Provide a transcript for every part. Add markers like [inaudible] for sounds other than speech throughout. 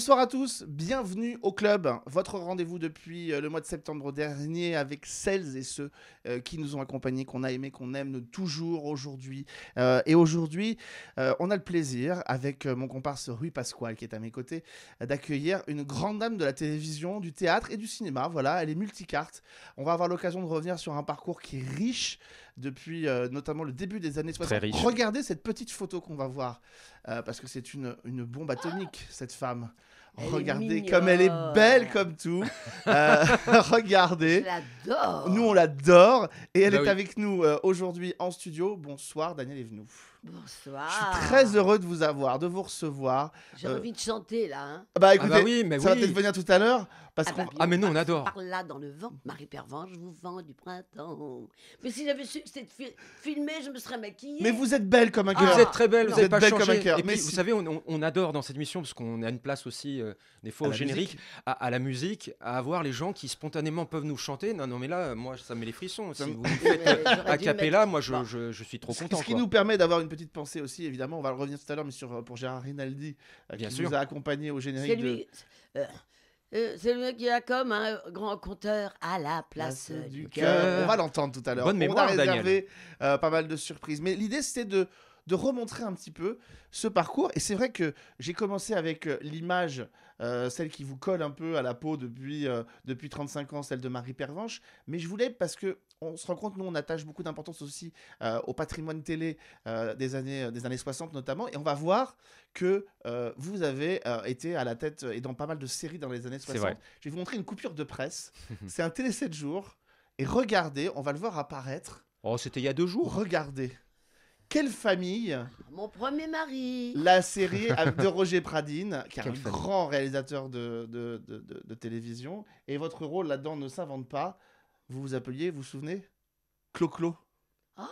Bonsoir à tous, bienvenue au club, votre rendez-vous depuis euh, le mois de septembre dernier avec celles et ceux euh, qui nous ont accompagnés, qu'on a aimé, qu'on aime toujours aujourd'hui. Euh, et aujourd'hui, on a le plaisir, avec mon comparse Rui Pasquale qui est à mes côtés, d'accueillir une grande dame de la télévision, du théâtre et du cinéma. Voilà, elle est multicarte. On va avoir l'occasion de revenir sur un parcours qui est riche, depuis euh, notamment le début des années 60. Regardez cette petite photo qu'on va voir, euh, parce que c'est une, une bombe atomique, ah cette femme. regardez comme elle est belle comme tout. Euh, [laughs] regardez. nous, on l'adore. Et elle bah est avec nous aujourd'hui en studio. Bonsoir, Daniel Evenou. Bonsoir. Je suis très heureux de vous avoir, de vous recevoir. J'ai euh, envie de chanter là. Hein. Ah bah, ah bah écoutez, mais ça va peut-être venir tout à l'heure. Parce ah, bah, ah mais non on adore. Par là dans le vent, Marie Pervent, je vous vends du printemps. Mais si j'avais su que c'était filmé, je me serais maquillée. Mais vous êtes belle comme un cœur. vous êtes très belle, vous n'êtes pas Et puis vous savez, on, adore dans cette mission parce qu'on a une place aussi euh, des fois au générique, à, la musique, à avoir les gens qui spontanément peuvent nous chanter. Non non mais là, moi ça me met les frissons. Si [laughs] vous faites a cappella, moi je, bah. je, je, suis trop content. Ce qui nous permet d'avoir une petite pensée aussi, évidemment, on va le revenir tout à l'heure, mais sur, euh, pour Gérard Rinaldi, euh, qui nous a accompagnés au générique. C'est de... lui. c'est euh, le qui a comme un grand compteur à la place du cœur. On va l'entendre tout à l'heure. On a réservé pas mal de surprises. Mais l'idée, c'était de, de remontrer un petit peu ce parcours. Et c'est vrai que j'ai commencé avec l'image euh, celle qui vous colle un peu à la peau depuis, euh, depuis 35 ans, celle de Marie Pervenche. Mais je voulais, parce que on se rend compte, nous, on attache beaucoup d'importance aussi euh, au patrimoine télé des, années, des années 60 notamment. Et on va voir que vous avez été à la tête et dans pas mal de séries dans les années 60. Je vais vous montrer une coupure de presse. [laughs] C'est un télé 7 jours. Et regardez, on va le voir apparaître. Oh, c'était il y a deux jours. Regardez. Quelle famille Mon premier mari. La série de Roger Pradine, qui est un grand réalisateur de, télévision. Et votre rôle là-dedans ne s'invente pas. Vous vous appeliez, vous vous souvenez Clo-Clo. Ah.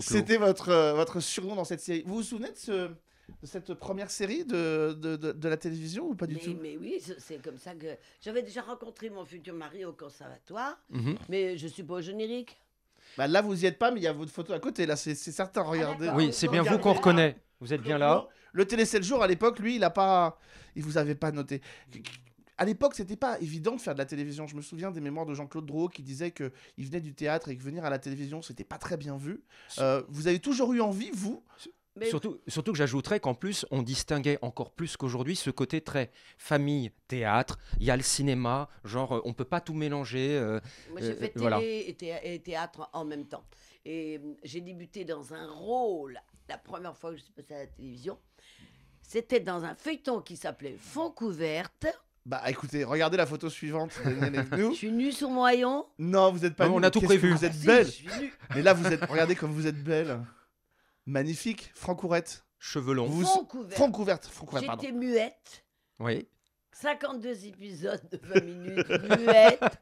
C'était votre, euh, votre surnom dans cette série. Vous vous souvenez de cette première série de, la télévision ou pas du mais, tout Mais oui, c'est comme ça que j'avais déjà rencontré mon futur mari au conservatoire, mhm. mais je suis pas au générique. Bah, là, vous y êtes pas, mais il y a votre photo à côté. Là, c'est certain. Ah, regardez. oui, c'est bien vous qu'on reconnaît. Vous êtes bien là. Le télé le jour à l'époque, lui, il a pas, il vous avait pas noté. À l'époque, c'était pas évident de faire de la télévision. Je me souviens des mémoires de Jean-Claude Drouot qui disait que il venait du théâtre et que venir à la télévision, c'était pas très bien vu. Euh, vous avez toujours eu envie, vous, Surtout, surtout que j'ajouterais qu'en plus, on distinguait encore plus qu'aujourd'hui ce côté très famille, théâtre, il y a le cinéma, genre euh, on peut pas tout mélanger. Euh, Moi euh, j'ai télé et, théâtre en même temps. Et j'ai débuté dans un rôle, la première fois que je suis passée à la télévision, c'était dans un feuilleton qui s'appelait Fond couverte. Bah écoutez, regardez la photo suivante. [laughs] Je suis nue sur mon haillon. Non, vous n'êtes pas. nue. on a tout prévu. Vous êtes ah, belle. Mais là, vous êtes. Regardez comme vous êtes belle magnifique, Francourette. Cheveux longs. Vous... Francouverte. Francouverte. pardon. J'étais muette. Oui. 52 épisodes de 20 minutes, [laughs] muette,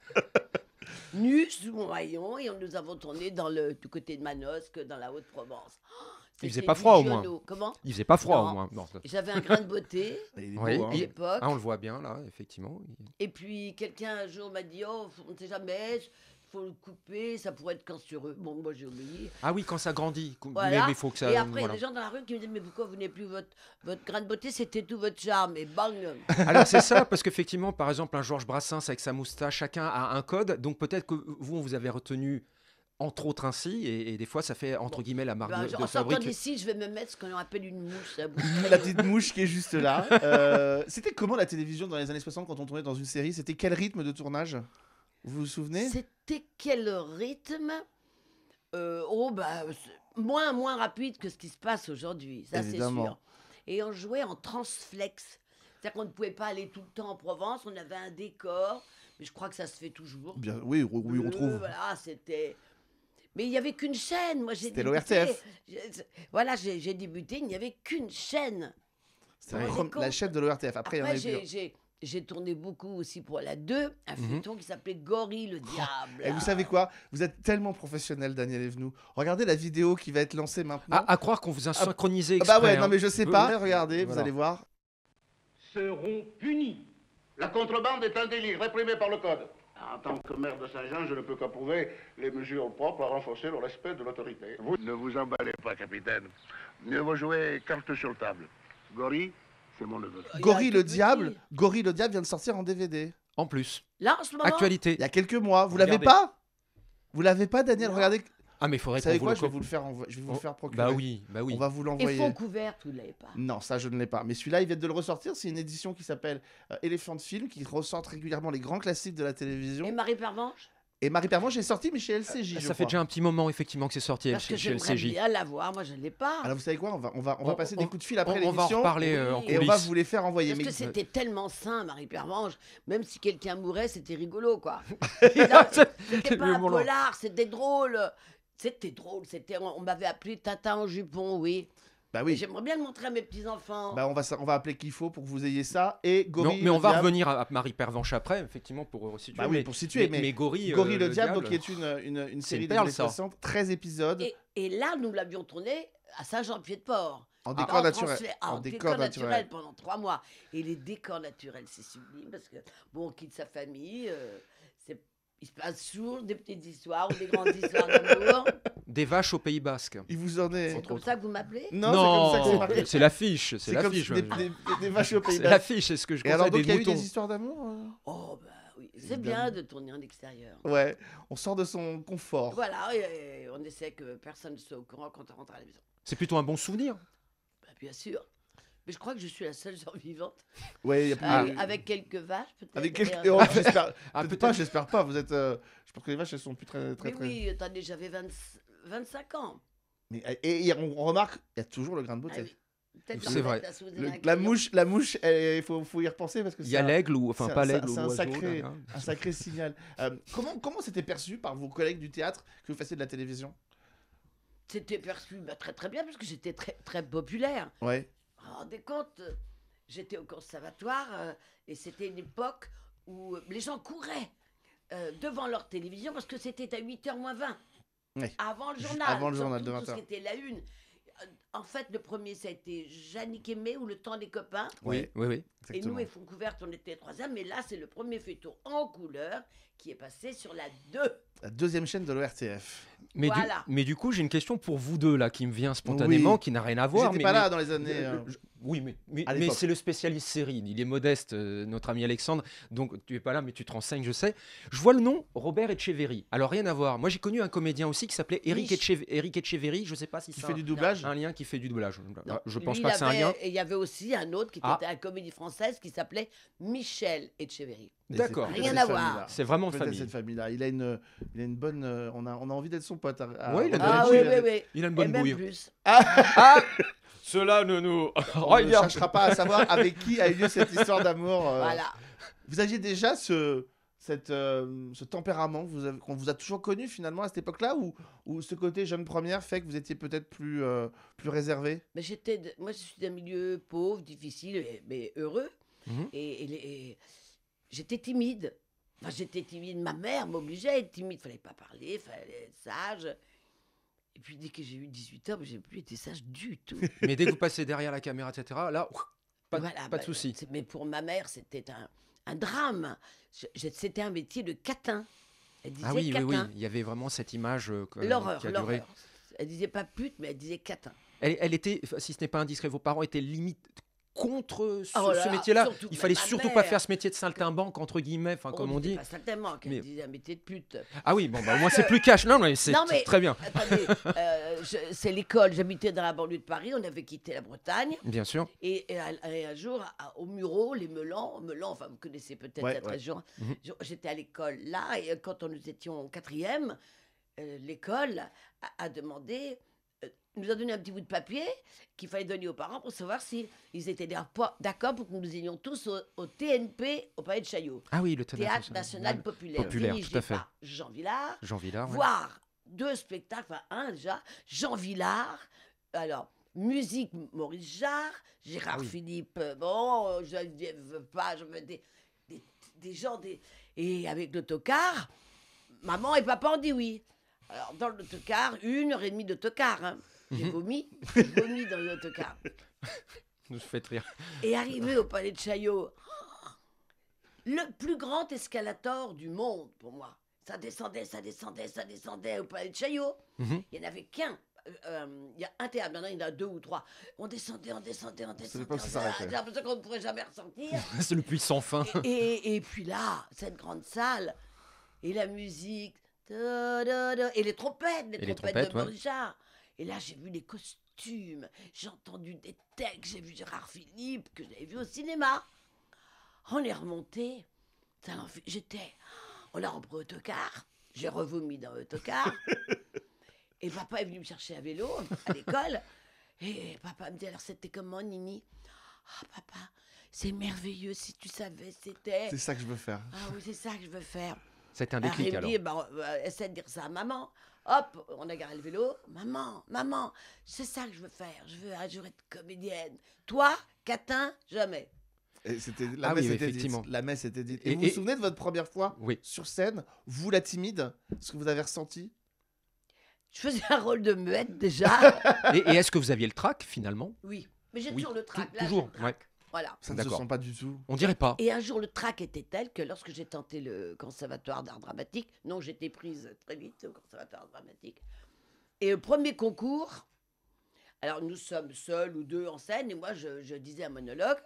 nue sous mon rayon, et nous avons tourné dans le, du côté de Manosque, dans la Haute-Provence. Oh, Il faisait pas froid au moins. Comment Il faisait pas froid au moins. J'avais un grain de beauté [laughs] hein. à l'époque. Ah, on le voit bien là, effectivement. Et puis quelqu'un un jour m'a dit Oh, on ne sait jamais, faut le couper, ça pourrait être cancéreux. Bon, moi j'ai oublié. Ah oui, quand ça grandit. Voilà. Mais il faut que ça. Et après, les gens dans la rue qui me disent Mais pourquoi vous n'avez plus votre, votre grain de beauté C'était tout votre charme. Et bang [laughs] Alors c'est ça, parce qu'effectivement, par exemple, un Georges Brassens avec sa moustache, chacun a un code. Donc peut-être que vous, on vous avez retenu entre autres ainsi, et, des fois ça fait entre guillemets la marque bah, de, en fabrique. d'ici, je vais me mettre ce qu'on appelle une mouche. [laughs] la petite mouche qui est juste là. Euh, c'était comment la télévision dans les années 60 quand on tournait dans une série C'était quel rythme de tournage Vous vous souvenez quel rythme, euh, oh bah, moins, moins rapide que ce qui se passe aujourd'hui, ça c'est sûr. Et on jouait en transflex. C'est-à-dire qu'on ne pouvait pas aller tout le temps en Provence, on avait un décor, mais je crois que ça se fait toujours. Bien, oui, oui, on euh, trouve. Voilà, c'était. Mais il n'y avait qu'une chaîne. Moi, j'ai C'était l'ORTF. Voilà, j'ai, débuté, il n'y avait qu'une chaîne. la chaîne de l'ORTF. Après, il y j'ai, j'ai tourné beaucoup aussi pour la 2, un mhm. feuilleton qui s'appelait Gorille le oh, diable. Et vous savez quoi Vous êtes tellement professionnel, Daniel Evenou. Regardez la vidéo qui va être lancée maintenant. À, croire qu'on vous a ah, synchronisé. Exprès, ah bah ouais, non mais je hein. sais pas. Regardez, vous allez voir. Seront punis. La contrebande est un délit réprimé par le code. Ah, en tant que maire de Saint-Jean, je ne peux qu'approuver les mesures propres à renforcer le respect de l'autorité. ne vous emballez pas, capitaine. Mieux vaut jouer carte sur table. Gori Gory Gorille le diable, Gorille le diable vient de sortir en DVD. En plus. Actualité. Il y a quelques mois. Vous l'avez pas Vous l'avez pas, Daniel Regardez. Ah, mais il faudrait que vous le Je vous le faire, je vais vous le oh. faire procurer. Bah oui, bah oui. On va vous l'envoyer. couvert, vous l'avez pas. Non, ça je ne l'ai pas. Mais celui-là, il vient de le ressortir. C'est une édition qui s'appelle Éléphant euh, de Film, qui ressort régulièrement les grands classiques de la télévision. Et Marie Pervanche et Marie Vange est sortie, mais chez LCJ. Euh, ça fait déjà un petit moment, effectivement, que c'est sorti Parce chez, que Je bien la voir, moi je ne l'ai pas. Alors ah vous savez quoi On va, on va, on va passer des coups de fil après l'émission. On va en reparler euh, Et on va vous les faire envoyer. Parce mais... que c'était tellement sain, Marie Pervenche. Même si quelqu'un mourait, c'était rigolo, quoi. [laughs] c'était pas un polar, c'était drôle. C'était drôle, c'était. On m'avait appelé Tata en jupon, oui. Bah oui. J'aimerais bien le montrer à mes petits-enfants. Bah, on va, on va appeler faut pour que vous ayez ça. Et Gori mais on va revenir à, Marie Pervenche après, effectivement, pour euh, situer. Bah pour situer. Mais, euh, Gorille, le, diable, qui est une, une, une série de 60, 13 épisodes. Et, là, nous l'avions tourné à Saint-Jean-Pied-de-Port. En décor naturel. en, décor, naturel. pendant trois mois. Et les décors naturels, c'est sublime parce que, bon, quitte sa famille, euh, il se passe toujours des petites histoires ou des grandes histoires d'amour. [laughs] des vaches au Pays Basque. Il vous en est. C'est comme ça que vous m'appelez Non, c'est comme ça que c'est marqué. C'est l'affiche, c'est l'affiche. Des, vaches au Pays Basque. L'affiche, c'est ce que je conseille. Et alors, donc, il des histoires d'amour euh Oh, bah oui. C'est bien de tourner en extérieur. Ouais, on sort de son confort. Voilà, et on essaie que personne ne soit au courant quand on rentre à la maison. C'est plutôt un bon souvenir. Bah, bien sûr. Mais je crois que je suis la seule [laughs] survivante. Ouais, y a ah, avec, quelques vaches peut-être. Avec quelques... Euh, oh, j'espère... ah, pas, j'espère pas. Vous êtes, euh, Je pense que les vaches, elles sont plus très... très, très... oui, attendez, j'avais 20... 25 ans. Euh, et, on remarque, il y a toujours le grain de beauté. Ah c'est vrai. la mouche, la mouche, il faut, y repenser parce que il y a l'aigle ou enfin pas l'aigle, c'est un sacré, hein. un sacré signal. Euh, comment comment c'était perçu par vos collègues du théâtre que vous fassiez de la télévision C'était perçu bah, très très bien parce que j'étais très très populaire. Ouais. rendez compte J'étais au conservatoire euh, et c'était une époque où les gens couraient devant leur télévision parce que c'était à 8h moins 20. Avant le journal. Avant le journal de 20h. C'était la une. En fait, le premier, ça a été Jannick Aimé ou Le Temps des copains. Oui, oui, oui. Et nous, et Foncouverte, on était troisième. Mais là, c'est le premier feuilleton en couleur qui est passé sur la 2. La deuxième chaîne de l'ORTF. Mais, du, mais du coup, j'ai une question pour vous deux, là, qui me vient spontanément, qui n'a rien à voir. Vous mais, pas là dans les années. Hein. Oui, mais, mais, c'est le spécialiste série Il est modeste, euh, notre ami Alexandre. Donc, tu es pas là, mais tu te renseignes, je sais. Je vois le nom, Robert Echeverry. Alors, rien à voir. Moi, j'ai connu un comédien aussi qui s'appelait Eric, Echev Eric Echeverry. Je sais pas si c'est un, du doublage. un lien qui fait du doublage. Je Je pense pas que c'est un lien. Et il y avait aussi un autre qui ah. était à comédie française qui s'appelait Michel Echeverry. D'accord. Rien à voir. C'est vraiment famille. cette famille-là. Il a une, il a une bonne. Euh, on, a, on a envie d'être son pote. Hein. il a, ah, ah oui, oui, il a une bonne et bouille. plus. Ah. ah. [laughs] Cela ne nous [laughs] On ne cherchera pas à savoir avec qui a eu lieu cette histoire d'amour. Euh. Voilà. Vous aviez déjà ce, cette, euh, ce tempérament qu'on vous a toujours connu finalement à cette époque-là ou, ou ce côté jeune première fait que vous étiez peut-être plus, euh, plus réservé mais j'étais, Moi, je suis d'un milieu pauvre, difficile, mais heureux. Mhm. Et, j'étais timide. Enfin, j'étais timide. Ma mère m'obligeait à être timide. fallait pas parler, fallait être sage. Et puis dès que j'ai eu 18 ans, j'ai plus été sage du tout. [laughs] Mais dès que vous passez derrière la caméra, etc., là, pas, de bah, souci. Mais pour ma mère, c'était un, drame. C'était un métier de catin. Elle ah disait ah oui, oui, oui, il y avait vraiment cette image euh, l'horreur, qui a duré. Elle disait pas pute, mais elle disait catin. Elle, elle était, si ce n'est pas indiscret, vos parents étaient limite contre ce, oh métier-là. Il fallait surtout pas faire ce métier de saltimbanque, entre guillemets, enfin, comme oh, on dit. Pas saltimbanque, mais... un métier de pute. Ah oui, bon, bah, au moins c'est plus cash. Non, mais c'est très bien. Euh, c'est l'école. J'habitais dans la banlieue de Paris, on avait quitté la Bretagne. Bien sûr. Et, un, jour, au Mureau, les Melans, Melans, enfin, vous connaissez peut-être ouais, hein. mhm. J'étais à l'école là, et euh, quand on, nous étions en quatrième, euh, l'école a demandé nous a donné un petit bout de papier qu'il fallait donner aux parents pour savoir si étaient d'accord pour que nous ayons tous au, TNP au Palais de Chaillot. Ah oui, le Théâtre National, Populaire. tout à fait. Jean Villard. Jean Villard. Voir deux spectacles, enfin un déjà, Jean Villard. Alors, musique Maurice Jarre, Gérard ah Philippe, euh, bon, je ne veux pas, je veux des, des gens, des, et avec l'autocar, maman et papa ont dit oui. Alors, dans l'autocar, une heure et demie de Hein. J'ai mhm. vomi, [laughs] j'ai vomi dans l'autocar. Vous faites rire. Et arrivé au palais de Chaillot, [gasps] le plus grand escalator du monde pour moi. Ça descendait, ça descendait, ça descendait au palais de Chaillot. Mhm. Il n'y en avait qu'un. Euh, euh, il y a un théâtre, maintenant il y en a deux ou trois. On descendait, on descendait, on descendait. c'est ça J'ai l'impression qu'on ne pourrait jamais ressentir [laughs] C'est le puits sans fin. Et, et- puis là, cette grande salle, et la musique, et les trompettes, les, trompettes, de trompettes, et là, j'ai vu des costumes, j'ai entendu des textes, j'ai vu Gérard Philippe, que j'avais vu au cinéma. On est remonté. J'étais. Oh, on a repris au J'ai revomi dans le [laughs] et papa est venu me chercher à vélo, à l'école. Et papa me dit alors, c'était comment, Nini Ah, papa, c'est merveilleux. Si tu savais, c'était. C'est ça que je veux faire. Ah oui, c'est ça que je veux faire. C'est un déclic alors. Bah, euh, essaie de dire ça à maman. Hop, on a garé le vélo. Maman, maman, c'est ça que je veux faire. Je veux un jour être comédienne. Toi, Catin, jamais. Et c'était la, ah messe était la messe était dite. Et, vous vous souvenez de votre première fois sur scène Vous, la timide, ce que vous avez ressenti Je faisais un rôle de muette déjà. [laughs] et, est-ce que vous aviez le trac finalement Oui, mais j'ai toujours le trac. toujours, Ouais. Ça ne se sent pas du tout. On dirait pas. Et un jour, le trac était tel que lorsque j'ai tenté le conservatoire d'art dramatique, non, j'étais prise très vite au conservatoire d'art dramatique. Et le premier concours, alors nous sommes seuls ou deux en scène, et moi je, je disais un monologue.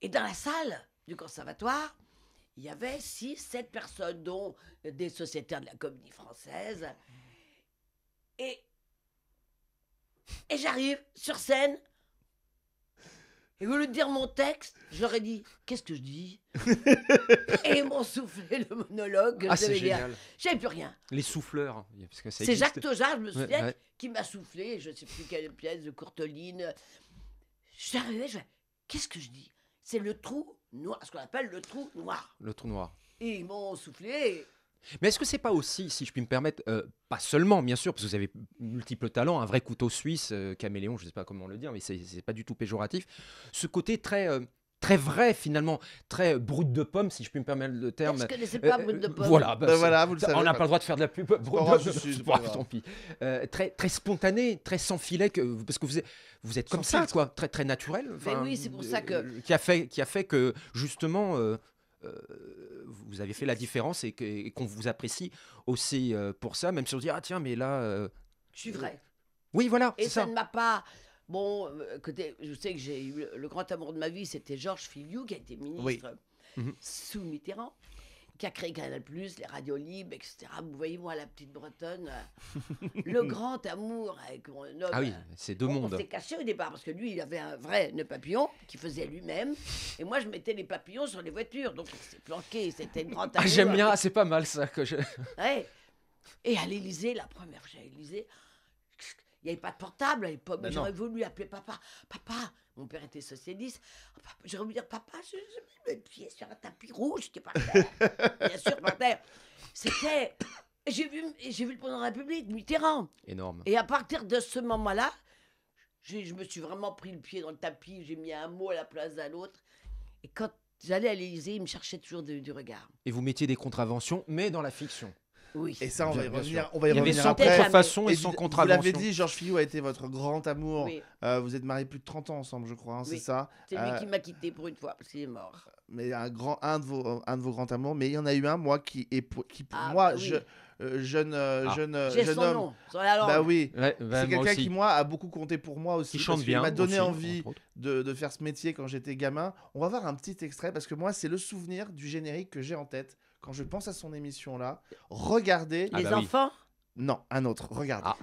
Et dans la salle du conservatoire, il y avait six, sept personnes, dont des sociétaires de la comédie française. Et, et j'arrive sur scène et au lieu de dire mon texte, j'aurais dit Qu'est-ce que je dis [laughs] Et ils m'ont soufflé le monologue. Ah, c'est génial. J'avais plus rien. Les souffleurs. C'est Jacques Tojard, je me souviens, qui m'a soufflé, je ne sais plus quelle pièce de Courteline. Je je Qu'est-ce que je dis C'est le trou noir, ce qu'on appelle le trou noir. Le trou noir. Et ils m'ont soufflé. Mais est-ce que c'est pas aussi, si je puis me permettre, euh, pas seulement, bien sûr, parce que vous avez multiples talents, un vrai couteau suisse, euh, caméléon, je sais pas comment le dire, mais c'est pas du tout péjoratif, ce côté très. Euh, très vrai finalement, très brut de pomme si je puis me permettre le terme. Est-ce que pas brut de pomme. Voilà, bah, ben voilà vous le savez, on n'a pas le droit de faire de la pub. Brut de... Suis, tant pis. très très spontané, très sans filet parce que vous êtes, vous êtes comme ça quoi, très très naturel. Ben oui, c'est pour ça que qui a fait qui a fait que justement vous avez fait la différence et, qu'on vous apprécie aussi euh, pour ça, même si on se dit ah tiens mais là. Euh, je suis vrai. Oui voilà. Et ça, ne m'a pas. Bon, euh, écoutez, je sais que j'ai eu le grand amour de ma vie, c'était Georges Filiou qui a été ministre mhm. sous Mitterrand qui a créé Canal+, les radios libres, etc. Vous voyez, moi, la petite Bretonne, euh, le [laughs] grand amour avec mon Ah oui, c'est deux mondes. On s'est caché au départ, parce que lui, il avait un vrai nœud papillon qu'il faisait lui-même. Et moi, je mettais les papillons sur les voitures. Donc, il s'est planqué. C'était une grande ah, amour. j'aime bien, c'est pas mal ça. que je... Et à l'Elysée, la première fois à l'Elysée... Il n'y avait pas de portable à l'époque. Bah j'aurais voulu appeler papa. Papa, mon père était socialiste. Oh, j'aurais voulu dire Papa, je, mis mets mes pieds sur un tapis rouge qui est par terre. Bien sûr, par terre. C'était. J'ai vu, j'ai vu le président de la République, Mitterrand. Énorme. Et à partir de ce moment-là, je me suis vraiment pris le pied dans le tapis. J'ai mis un mot à la place d'un autre. Et quand j'allais à l'Élysée, il me cherchait toujours du regard. Et vous mettiez des contraventions, mais dans la fiction. Et ça, on va y revenir. On va Il y sans après. et, sans contravention. Vous l'avez dit, Georges Fillou a été votre grand amour. Euh, vous êtes mariés plus de 30 ans ensemble, je crois, hein, c'est ça C'est lui euh, qui m'a quitté pour une fois, parce qu'il est mort. Mais un, grand, un, de vos, un de vos grands amours, mais il y en a eu un, moi, qui, est pour, qui moi, je, jeune, jeune, homme. Nom, bah oui, c'est bah, quelqu'un qui, moi, a beaucoup compté pour moi aussi. Qui m'a donné envie de faire ce métier quand j'étais gamin. On va voir un petit extrait, parce que moi, c'est le souvenir du générique que j'ai en tête quand je pense à son émission là, regardez. Ah Les bah enfants Non, un autre. Regardez. Ah.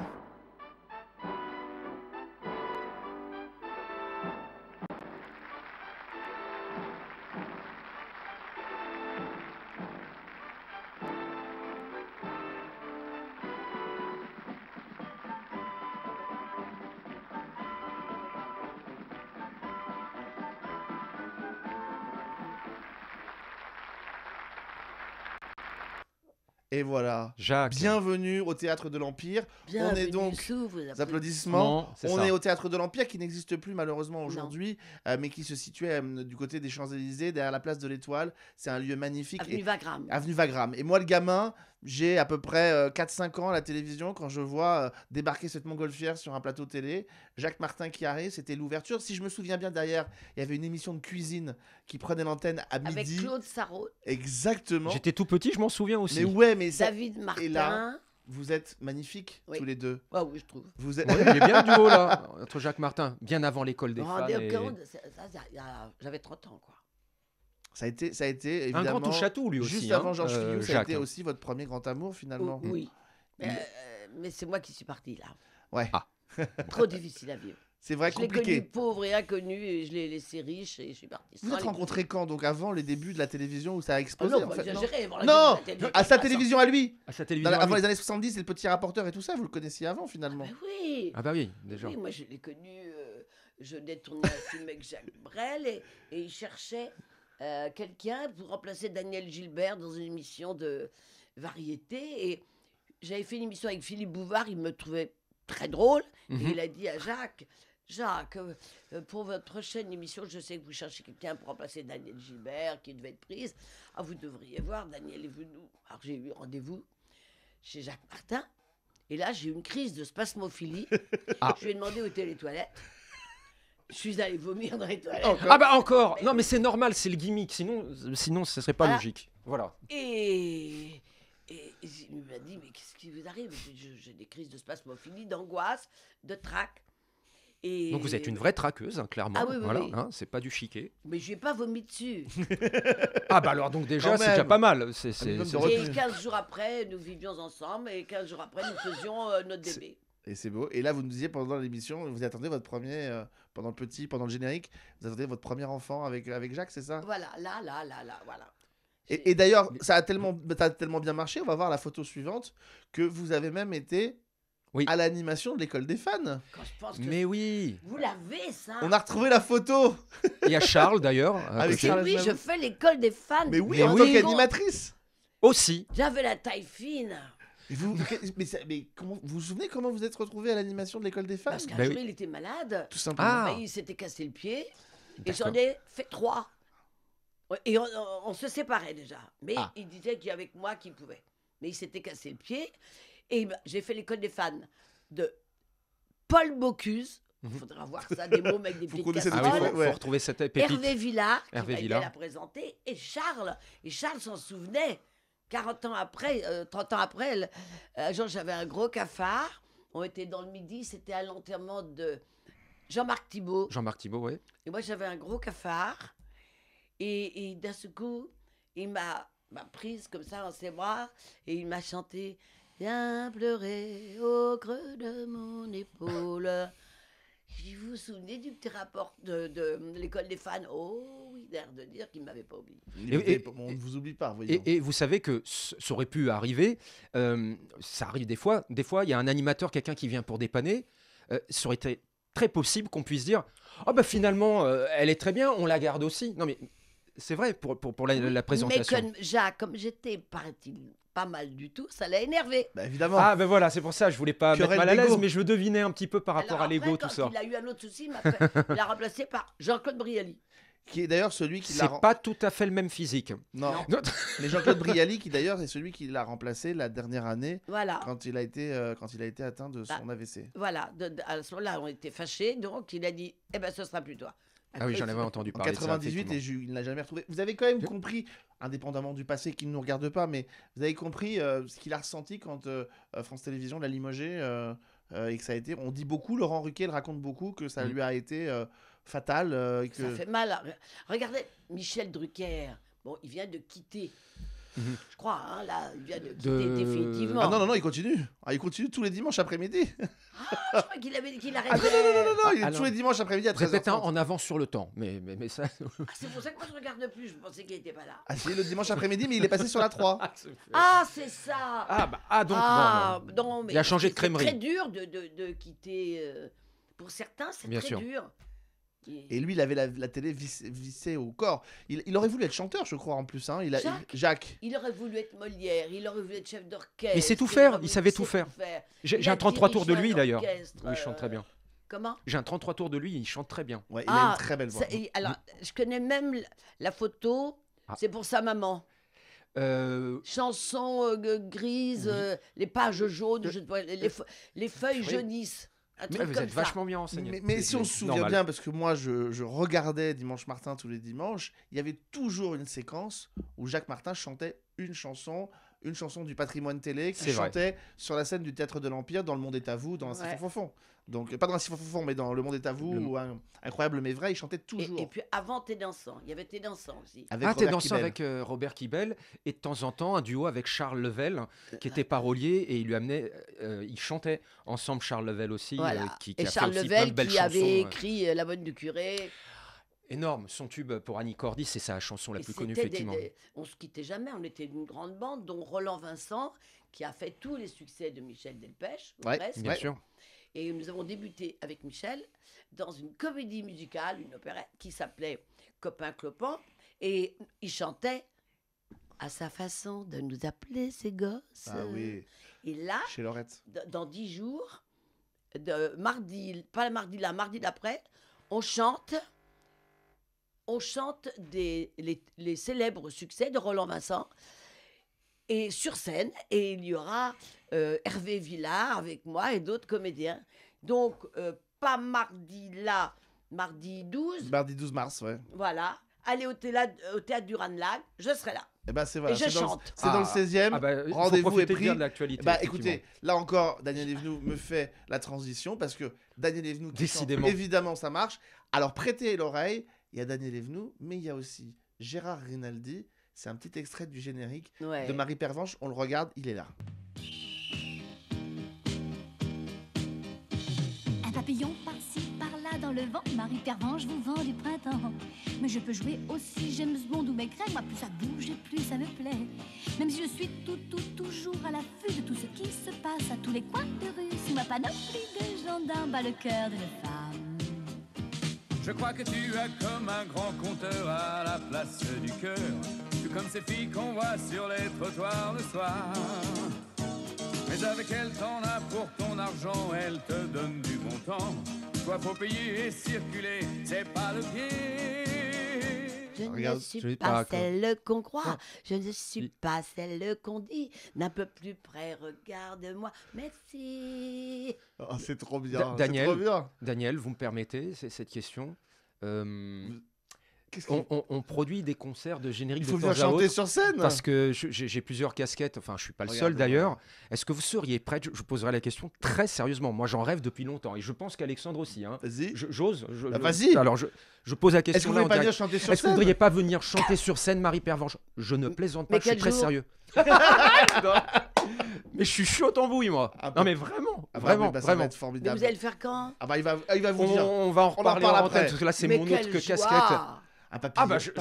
Et voilà. Jacques. Bienvenue au théâtre de l'Empire. On est donc applaudissements. on est au théâtre de l'Empire qui n'existe plus malheureusement aujourd'hui, euh, mais qui se situait euh, du côté des Champs Élysées, derrière la place de l'Étoile. C'est un lieu magnifique. Avenue et... Avenue Vagram. Et moi, le gamin, j'ai à peu près 4-5 euh, ans à la télévision quand je vois euh, débarquer cette montgolfière sur un plateau télé. Jacques Martin qui arrive, c'était l'ouverture. Si je me souviens bien, derrière, il y avait une émission de cuisine qui prenait l'antenne à midi. Avec Claude Sarraud. Exactement. J'étais tout petit, je m'en souviens aussi. Mais ouais, mais David Martin. Et là, vous êtes magnifiques tous les deux. Ah oui, je trouve. Vous êtes... bien du haut là, entre Jacques Martin, bien avant l'école des femmes. J'avais 30 ans quoi. Ça a été, ça a été évidemment. Un grand touche à lui aussi. Juste avant hein, Georges euh, Fillou, ça a été hein. aussi votre premier grand amour, finalement. Oh, oui. Mm. Euh, mais c'est moi qui suis partie, là. Ouais. Ah. [laughs] Trop difficile à vivre. C'est vrai, compliqué. Je l'ai pauvre et inconnu et je l'ai laissé riche et je suis partie. Vous êtes rencontré quand Donc avant les débuts de la télévision où ça a ah explosé Non, à ah, sa télévision à lui. À sa télévision. avant les années 70, c'est le petit rapporteur et tout ça, vous le connaissiez avant finalement. Bah oui. Ah bah oui, déjà. Oui, moi je l'ai connu. Euh, je détournais [laughs] un film avec Jacques Brel et il cherchait euh, quelqu'un pour remplacer Daniel Gilbert dans une émission de variété. Et j'avais fait une émission avec Philippe Bouvard, il me trouvait très drôle. Et mhm. il a dit à Jacques, Jacques, euh, euh, pour votre prochaine émission, je sais que vous cherchez quelqu'un pour remplacer Daniel Gilbert, qui devait être prise. Ah, vous devriez voir, Daniel vous nous Alors j'ai eu rendez-vous chez Jacques Martin. Et là, j'ai eu une crise de spasmophilie. Ah. Je lui ai demandé où étaient les toilettes. Je suis allé vomir dans les toilettes. Ah bah encore Non mais c'est normal, c'est le gimmick, sinon, euh, sinon ce serait pas ah. logique. Voilà. Et... il m'a dit, mais qu'est-ce qui vous arrive J'ai des crises de spasmophilie, d'angoisse, de trac. Et... Donc vous êtes une vraie traqueuse, hein, clairement. Ah oui, oui, voilà, hein, c'est pas du chiquet. Mais je n'ai pas vomi dessus. [laughs] ah bah alors donc déjà c'est déjà pas mal. Ah, et 15 jours après, nous vivions ensemble et 15 jours après, nous faisions euh, notre bébé. Et c'est beau. Et là, vous nous disiez pendant l'émission, vous attendez votre premier, euh, pendant le petit, pendant le générique, vous attendiez votre premier enfant avec, avec Jacques, c'est ça Voilà, là, là, là, là, voilà. Et, d'ailleurs, ça a tellement, tellement bien marché, on va voir la photo suivante, que vous avez même été oui. à l'animation de l'école des fans. Quand je pense que Mais oui Vous l'avez, ça On a retrouvé la photo Il y a Charles, d'ailleurs. Avec oui, je fais l'école des fans. Mais oui, Mais en tant qu'animatrice Aussi J'avais la taille fine vous, mais, comment, vous vous souvenez comment vous êtes retrouvé à l'animation de l'école des fans Parce qu'un bah jour, il était malade. Tout simplement. Ah. il s'était cassé le pied. Et j'en ai fait trois. Et on, se séparait déjà. Mais ah. il disait qu'il y avait moi qui pouvait. Mais il s'était cassé le pied. Et j'ai fait l'école des fans de Paul Bocuse. Il mhm. faudra voir ça, des mots avec des [laughs] petites casseroles. Ah faut, retrouver cette pépite. Hervé Villard, qui l'a présenté, et Charles. Et Charles s'en souvenait. 40 ans après, 30 euh, ans après, le, j'avais un gros cafard. On était dans le midi, c'était à l'enterrement de Jean-Marc Thibault. Jean-Marc Thibault, oui. Et moi j'avais un gros cafard. Et, d'un seul coup, il m'a prise comme ça dans ses bras et il m'a chanté Viens pleurer au creux de mon épaule. vous vous souvenez du petit rapport de, l'école des fans Oh d'air de dire qu'il ne m'avait pas oublié. on ne vous oublie pas. Et, vous savez que ça aurait pu arriver. Euh, ça arrive des fois. Des fois, il y a un animateur, quelqu'un qui vient pour dépanner. Euh, ça aurait été très possible qu'on puisse dire Oh, ben finalement, euh, elle est très bien, on la garde aussi. Non, mais c'est vrai pour, pour, pour la, présentation. Mais Jacques, comme j'étais, paraît-il, pas mal du tout, ça l'a énervé. Bah, évidemment. Ah ben voilà, c'est pour ça, je voulais pas mettre mal à l'aise, mais je devinais un petit peu par rapport à l'ego, tout ça. Il a eu un autre souci, il, l'a remplacé par Jean-Claude Brialy qui est d'ailleurs celui qui l'a. C'est pas tout à fait le même physique. Non. [laughs] Mais Jean-Claude Brialy, qui d'ailleurs est celui qui l'a remplacé la dernière année, quand il a été euh, quand il a été atteint de bah, son AVC. Voilà. à ce moment-là, on était fâchés, donc il a dit, eh ben, ce sera plus toi. ah oui, j'en avais entendu parler. En 98 et il ne l'a jamais retrouvé. Vous avez quand même compris, indépendamment du passé qui ne nous regarde pas, mais vous avez compris euh, ce qu'il a ressenti quand euh, France Télévisions l'a limogé et que ça a été. On dit beaucoup, Laurent Ruquier le raconte beaucoup que ça mm. lui a été fatale. Euh, que... Ça fait mal. Regardez, Michel Drucker, bon, il vient de quitter. Mhm. Je crois, hein, là, il vient de quitter définitivement. Ah non, non, non, il continue. Ah, il continue tous les dimanches après-midi. Ah, je crois qu'il a qu'il arrêtait. Ah, non, non, non, non, non, il est ah, tous les dimanches après-midi à 13h. peut en avance sur le temps, mais, mais, ça. Ah, c'est pour ça que moi je ne regarde plus, je pensais qu'il n'était pas là. c'est le dimanche après-midi, mais il est passé sur la 3. [laughs] Ah, c'est ça Ah, bah, ah donc. non, mais il a changé de crèmerie. C'est très dur de, de, de quitter. Euh, pour certains, c'est très sûr. dur. Et lui, il avait la, télé vissée au corps. Il, aurait voulu être chanteur, je crois, en plus. Hein. Il a, Jacques, il, aurait voulu être Molière, il aurait voulu être chef d'orchestre. Mais c'est tout faire, il savait tout faire. J'ai un 33 tours de lui, d'ailleurs. il chante très euh, bien. Comment J'ai un 33 tours de lui, il chante très bien. il a ah, une très belle voix. alors, mm. je connais même la photo, ah. c'est pour sa maman. Euh, Chanson euh, grise, les pages jaunes, les, feuilles jaunissent. Mais vous êtes vachement bien enseigné Mais, si on se souvient bien, parce que moi je, je, regardais Dimanche Martin tous les dimanches, il y avait toujours une séquence où Jacques Martin chantait une chanson une chanson du patrimoine télé qui chantait sur la scène du théâtre de l'Empire dans Le Monde est à vous, dans ouais. Fofon. Donc, pas dans Fofon, mais dans Le Monde est à vous, Incroyable mais vrai, il chantait toujours. Et, puis avant T'es dansant, il y avait T'es dansant aussi. Avec ah, avec euh, Robert Kibel, et de temps en temps un duo avec Charles Level, euh, qui était parolier, et il lui amenait, euh, il chantait ensemble Charles Level aussi, qui, et Charles Level qui avait écrit La bonne du curé énorme. Son tube pour Annie Cordy, c'est sa chanson la plus connue, effectivement. on se quittait jamais, on était une grande bande, dont Roland Vincent, qui a fait tous les succès de Michel Delpech, ouais, bien sûr. Et nous avons débuté avec Michel dans une comédie musicale, une opérette, qui s'appelait Copain Clopin, et il chantait à sa façon de nous appeler ses gosses. Ah oui. Et là, chez Laurette. Dans dix jours, de mardi, pas le mardi là, mardi d'après, on chante on chante des, les, célèbres succès de Roland Vincent. Et sur scène, et il y aura euh, Hervé Villard avec moi et d'autres comédiens. Donc, euh, pas mardi là, mardi 12. Mardi 12 mars, ouais. Voilà. Allez au, théâtre, au théâtre du Ranelagh, je serai là. Et eh bah ben, c'est voilà, c'est dans, c'est dans, le 16e. Ah. Ah bah, Rendez-vous est pris. De l'actualité, bah écoutez, là encore, Daniel Evenou me fait la transition parce que Daniel Evenou, décidément, évidemment, ça marche. Alors prêtez l'oreille il y a Daniel Evenou, mais il y a aussi Gérard Rinaldi. C'est un petit extrait du générique de Marie Pervenche. On le regarde, il est là. Un papillon par-ci, par-là dans le vent. Marie Pervenche vous vend du printemps. Mais je peux jouer aussi James Bond ou Maigret. Moi, plus ça bouge et plus ça me plaît. Même si je suis tout, tout, toujours à l'affût de tout ce qui se passe à tous les coins de rue. Sous ma panoplie de gendarmes à le cœur de la femme je crois que tu as comme un grand compteur à la place du cœur. Tu comme ces filles qu'on voit sur les trottoirs le soir. Mais avec elles, t'en as pour ton argent, elle te donne du bon temps. Toi, faut payer et circuler, c'est pas le pied. Ah. Je ne suis pas, celle qu'on croit, je ne suis pas celle qu'on dit. D'un peu plus près, regarde-moi. Merci. Oh, c'est trop bien. Daniel, Daniel, vous me permettez cette question euh, on, produit des concerts de générique. Il faut de venir chanter sur scène. Parce que j'ai plusieurs casquettes. Enfin, je suis pas le seul d'ailleurs. Est-ce que vous seriez prêt je, poserai la question très sérieusement. Moi, j'en rêve depuis longtemps et je pense qu'Alexandre aussi. Hein. Vas-y. J'ose. Bah, vas-y. Alors, je, pose la question. Est-ce que vous ne voudriez pas, venir chanter sur scène, Marie Pervenche Je ne plaisante pas. je suis très sérieux. [laughs] mais je suis chaud en bouille, moi. Ah non, bah. mais vraiment, ah bah vraiment, ça vraiment. Va être formidable. vous allez le faire quand Ah bah il va, vous dire. On va en reparler après. parce que là c'est mon autre casquette. Ah bah je,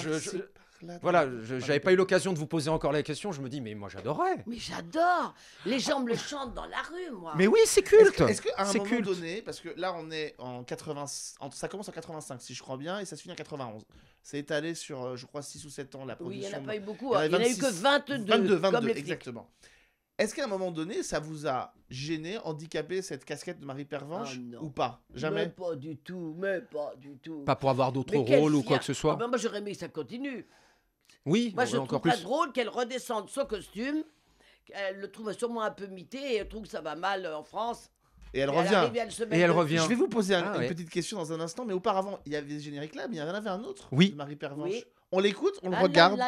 voilà, j'avais pas eu l'occasion de vous poser encore la question. Je me dis, mais moi j'adorais Mais j'adore. Les gens me le chantent dans la rue, moi. Mais oui, c'est culte. Est-ce qu'à un moment donné, parce que là on est en 80, ça commence en 85 si je crois bien, et ça se finit en 91. C'est étalé sur, euh, je crois, 6 ou 7 ans la production. Oui, il n'y en a pas eu beaucoup. Il n'y hein. en a eu que 22. 22, exactement. Est-ce qu'à un moment donné, ça vous a gêné, handicapé cette casquette de Marie Pervenche ah, ou pas Jamais Pas du tout, mais pas du tout. Pas pour avoir d'autres rôles ou quoi que ce soit. Ah ben, moi j'aurais aimé que ça continue. Oui, moi je trouve encore pas drôle qu'elle redescende son costume. qu'elle le trouve sûrement un peu mité et elle trouve que ça va mal en France. Et elle, revient. Elle et elle revient. Je vais vous poser ah, une petite question dans un instant, mais auparavant, il y avait ce générique-là, mais il y en avait un autre oui. de Marie Pervenche. On l'écoute, on le regarde.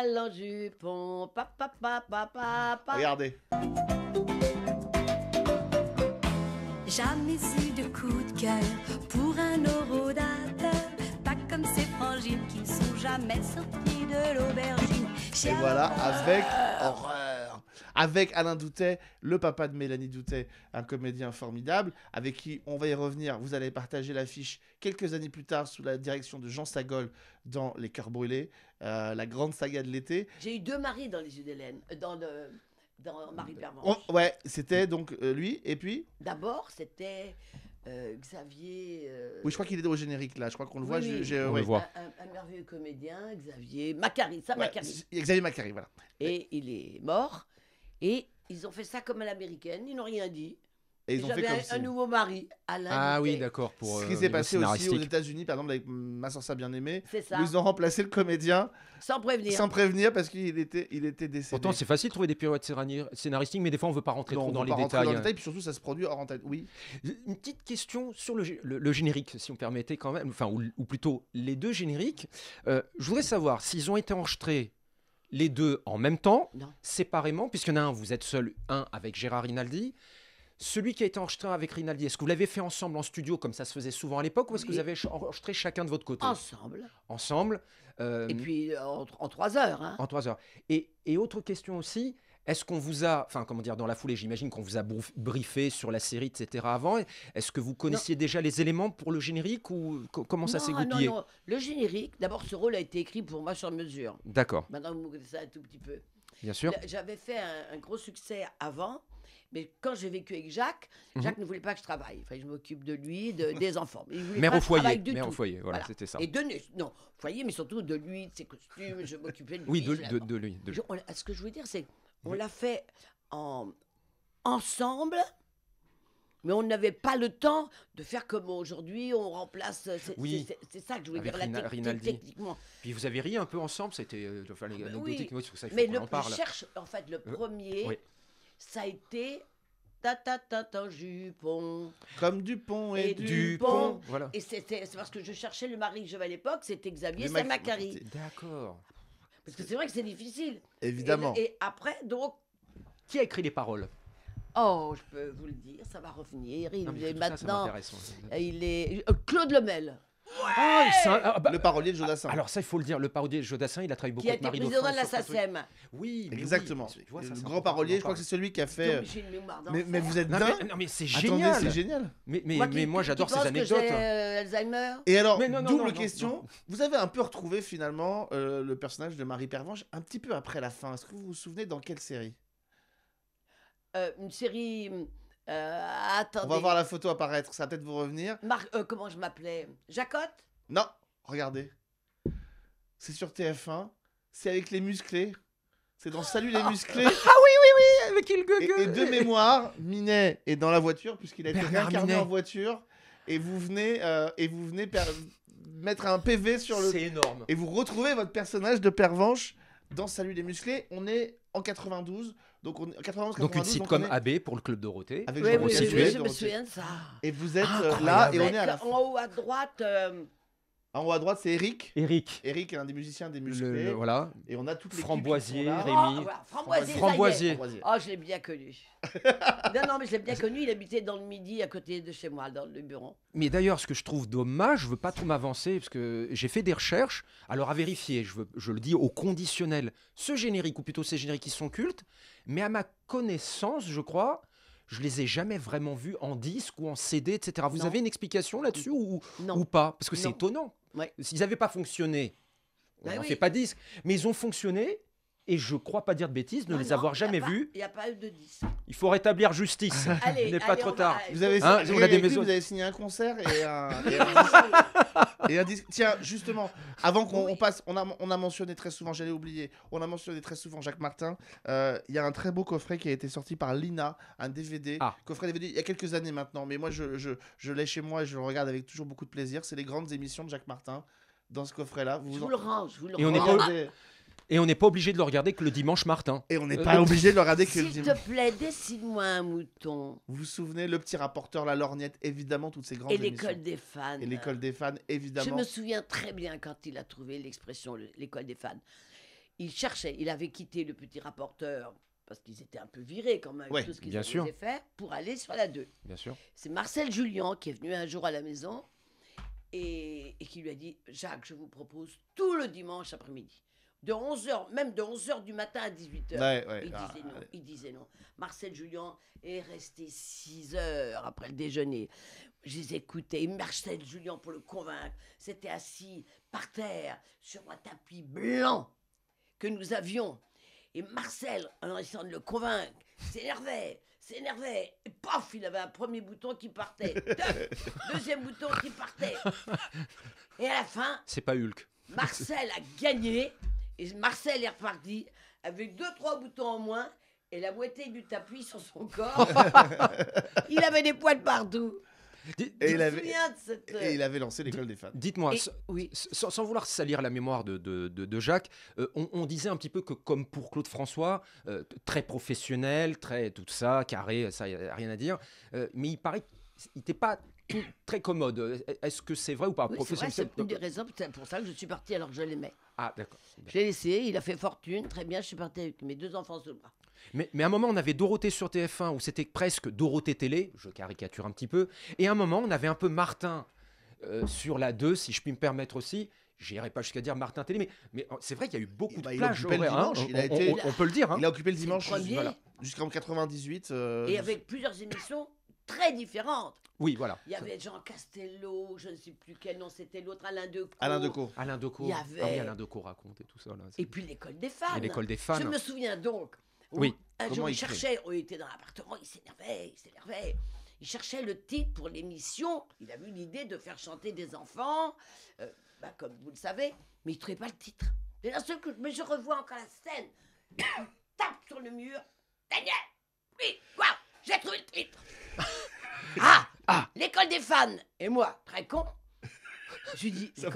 Regardez. Jamais eu de coup de cœur pour un Pas comme ces qui sont jamais sorties de l'aubergine. Et voilà, avec horreur. Avec Alain Doutet, le papa de Mélanie Doutet, un comédien formidable, avec qui on va y revenir. Vous allez partager l'affiche quelques années plus tard sous la direction de Jean Sagol dans Les Cœurs Brûlés. Euh, la grande saga de l'été. J'ai eu deux maris dans Les yeux d'Hélène, euh, dans le, Marie Pervenche. ouais, c'était donc euh, lui, et puis. D'abord, c'était Xavier. Oui, je crois qu'il est au générique là, je crois qu'on le voit. j'ai- un, merveilleux comédien, Xavier Macari, ça Xavier Macari, voilà. Et il est mort. Et ils ont fait ça comme à l'américaine, ils n'ont rien dit ils ont fait un, nouveau mari, Alain. Ah oui, d'accord. Pour, Ce euh, qui s'est passé aussi aux États-Unis, par exemple, avec Ma Sœur, bien-aimée, C'est ça. ils ont remplacé le comédien Sans prévenir. sans prévenir parce qu'il était, il était décédé. Pourtant, c'est facile de trouver des pirouettes scénaristiques, mais des fois, on veut pas rentrer trop dans les pas rentrer détails. Dans les détails, puis surtout, ça se produit hors tête. Oui. Une petite question sur le, générique, si on permettait quand même, enfin, ou, plutôt les deux génériques. Euh, je voudrais savoir s'ils ont été enregistrés les deux en même temps, séparément, puisqu'il y en a un, vous êtes seul, un avec Gérard Rinaldi, celui qui a été enregistré avec Rinaldi, est-ce que vous l'avez fait ensemble en studio, comme ça se faisait souvent à l'époque, ou est-ce que vous avez enregistré chacun de votre côté Ensemble. Ensemble. Euh, et puis euh, en, trois heures. Hein. En trois heures. Et, autre question aussi, est-ce qu'on vous a, enfin comment dire, dans la foulée, j'imagine qu'on vous a briefé sur la série, etc. avant. Est-ce que vous connaissiez déjà les éléments pour le générique ou comment ça s'est goupillé Non, non, le générique, d'abord ce rôle a été écrit pour moi sur mesure. D'accord. Maintenant vous connaissez un tout petit peu. Bien sûr. J'avais fait un, gros succès avant mais quand j'ai vécu avec Jacques, mhm. Jacques ne voulait pas que je travaille. Il je m'occupe de lui, [laughs] des enfants. Il voulait mère au foyer. Du mère au foyer, voilà, c'était ça. Et de non, foyer, mais surtout de lui, de ses costumes. Je m'occupais de lui. Oui, de, lui. ce que je veux dire, c'est qu'on l'a fait en, ensemble. Mais on n'avait pas le temps de faire comme aujourd'hui, on remplace. Oui, C'est ça que je voulais dire, la techniquement. Puis vous avez ri un peu ensemble, c'était. Euh, enfin, été. Ah bah oui. mais le, cherche, en fait, le euh, premier ça a été ta ta ta ta jupon. Comme Dupont et, et Dupont. Et c'était c'est parce que je cherchais le mari que j'avais à l'époque, c'était Xavier Samacari. D'accord. Parce que c'est vrai que c'est difficile. Évidemment. Et, après donc qui a écrit les paroles Oh, je peux vous le dire, ça va revenir. Il est maintenant. il est euh, Claude Lemel. Ah, ah, bah, le parolier de Jodassin. Ah, alors ça, il faut le dire, le parolier de Jodassin, il a travaillé beaucoup a été président de la Oui, exactement. le grand parolier, je crois que c'est celui qui a fait. mais, euh, vous êtes dingue. Non, mais, c'est génial. c'est génial. Mais, moi, j'adore ces anecdotes. Euh, Et alors, double question. Vous avez un peu retrouvé finalement euh, le personnage de Marie Pervenche un petit peu après la fin. Est-ce que vous vous souvenez dans quelle série Une série hum, euh, On va voir la photo apparaître, ça va peut-être vous revenir. Euh, comment je m'appelais Jacotte Non, regardez. C'est sur TF1, c'est avec les musclés. C'est dans Salut les ah. musclés. [laughs] Ah oui, oui, oui, avec le gueule. Et, et de mémoire, Minet est dans la voiture, puisqu'il a été réincarné en voiture. Et vous venez, euh, et vous venez mettre un PV sur le. C'est énorme. Et vous retrouvez votre personnage de Pervenche dans Salut les musclés. On est en 92. Donc une site comme AB pour le club Dorothée. Avec oui, de ça. Et vous êtes euh, là et on est à la... en haut à droite. Euh, en haut à droite, c'est Eric. Eric. Eric est un des musiciens des musclés. voilà. Et on a toutes les Framboisier, Rémi. Oh, Framboisier. Framboisier. Oh, je l'ai bien connu. [laughs] non, non, mais je l'ai bien connu. Il habitait dans le midi à côté de chez moi, dans le bureau. Mais d'ailleurs, ce que je trouve dommage, je veux pas trop m'avancer parce que j'ai fait des recherches. Alors à vérifier, je le dis au conditionnel. Ce générique, ou plutôt ces génériques qui sont cultes, mais à ma connaissance, je crois, je les ai jamais vraiment vus en disque ou en CD, etc. Vous avez une explication là-dessus ou, ou pas Parce que c'est étonnant. S'ils n'avaient pas fonctionné, on bah n'en fait pas disque, mais ils ont fonctionné et je crois pas dire de bêtises, ne ah les avoir jamais vus. Il n'y a pas eu de 10. Il faut rétablir justice. [laughs] il n'est pas trop tard. Vous hein avez, signé, un concert et un, [laughs] et disque. Tiens, justement, avant qu'on passe, on a, on a mentionné très souvent, j'allais oublier, on a mentionné très souvent Jacques Martin. Euh, il y a un très beau coffret qui a été sorti par Lina, un DVD. Ah. Coffret DVD, il y a quelques années maintenant, mais moi je, l'ai chez moi et je le regarde avec toujours beaucoup de plaisir. C'est les grandes émissions de Jacques Martin dans ce coffret-là. Vous, je vous le range, je vous le range. on et on n'est pas obligé de le regarder que le dimanche Martin. Et on n'est euh, pas euh, obligé de le regarder que le dimanche. S'il te plaît, dessine-moi un mouton. Vous vous souvenez, le petit rapporteur, la lorgnette, évidemment, toutes ces grandes Et l'école des fans. Et l'école des fans, évidemment. Je me souviens très bien quand il a trouvé l'expression l'école des fans. Il cherchait, il avait quitté le petit rapporteur parce qu'ils étaient un peu virés quand même, ouais, tout ce qu'ils avaient fait, pour aller sur la 2. Bien sûr. C'est Marcel Julien qui est venu un jour à la maison et, et, qui lui a dit Jacques, je vous propose tout le dimanche après-midi de 11h, même de 11h du matin à 18h. Ah, il, disait non, Marcel Julien est resté 6 h après le déjeuner. Je les écoutais. Marcel Julien, pour le convaincre, s'était assis par terre sur un tapis blanc que nous avions. Et Marcel, en essayant de le convaincre, s'énervait, s'énervait. Et pof, il avait un premier bouton qui partait. [laughs] deuxième bouton qui partait. Et à la fin. C'est pas Hulk. Marcel a gagné. Et Marcel est reparti avec deux, trois boutons en moins et la moitié du tapis sur son corps. [laughs] il avait des poils partout. et, il avait, et il, avait, lancé l'école des femmes. Dites-moi, oui. sans, vouloir salir la mémoire de, Jacques, euh, on, disait un petit peu que, comme pour Claude François, euh, très professionnel, très tout ça, carré, ça, y a rien à dire, euh, mais il paraît qu'il n'était pas très commode. Est-ce que c'est vrai ou pas oui, C'est une des raisons, pour ça que je suis parti alors que je l'aimais. Ah, d'accord. Je l'ai laissé, il a fait fortune, très bien, je suis parti avec mes deux enfants sous le Mais, mais à un moment, on avait Dorothée sur TF1, où c'était presque Dorothée Télé, je caricature un petit peu, et à un moment, on avait un peu Martin euh, sur la 2, si je puis me permettre aussi, j'irai pas jusqu'à dire Martin Télé, mais, mais oh, c'est vrai qu'il y a eu beaucoup de plages hein. Il Hein, on, été... on, on, peut le dire. Hein. Il a occupé le dimanche jusqu'en 98. Euh, et avec plusieurs émissions très différentes. Oui, voilà. Il y avait Jean Castello, je ne sais plus quel nom c'était l'autre, Alain Decaux. Alain Decaux. Alain Decaux. Il y avait... Ah oui, Alain Decaux racontait tout ça. Et puis l'école des femmes. l'école des femmes. Je me souviens donc. Oui. Un jour, il, cherchait, on était dans l'appartement, il s'énervait, il s'énervait. Il cherchait le titre pour l'émission. Il avait eu l'idée de faire chanter des enfants, euh, bah, comme vous le savez, mais il ne trouvait pas le titre. Et mais je revois encore la scène. [coughs] Tape sur le mur. Daniel, oui, quoi J'ai trouvé le titre. [laughs] ah ah. L'école des fans Et moi, très con, je lui dis Ça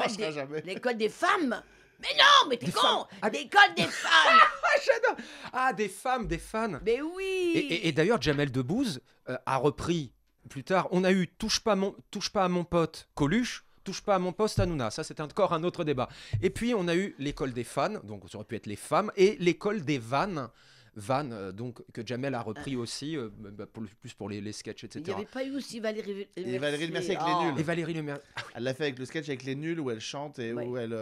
L'école des femmes mais non, mais t'es con ah, L'école des [laughs] femmes ah, ah, des femmes, des fans Mais oui Et, d'ailleurs, Jamel Debbouze euh, a repris plus tard. On a eu Touche pas, mon, touche pas à mon pote Coluche, Touche pas à mon poste Anouna. Ça, c'est encore un autre débat. Et puis, on a eu l'école des fans, donc ça aurait pu être les femmes, et l'école des vannes. Van, euh, donc, que Jamel a euh. repris aussi, euh, bah, bah, plus pour les, les sketchs, etc. Il n'y avait pas eu aussi Valérie Lemercier. Valérie Elle l'a fait avec le sketch avec les nuls où elle chante et où elle.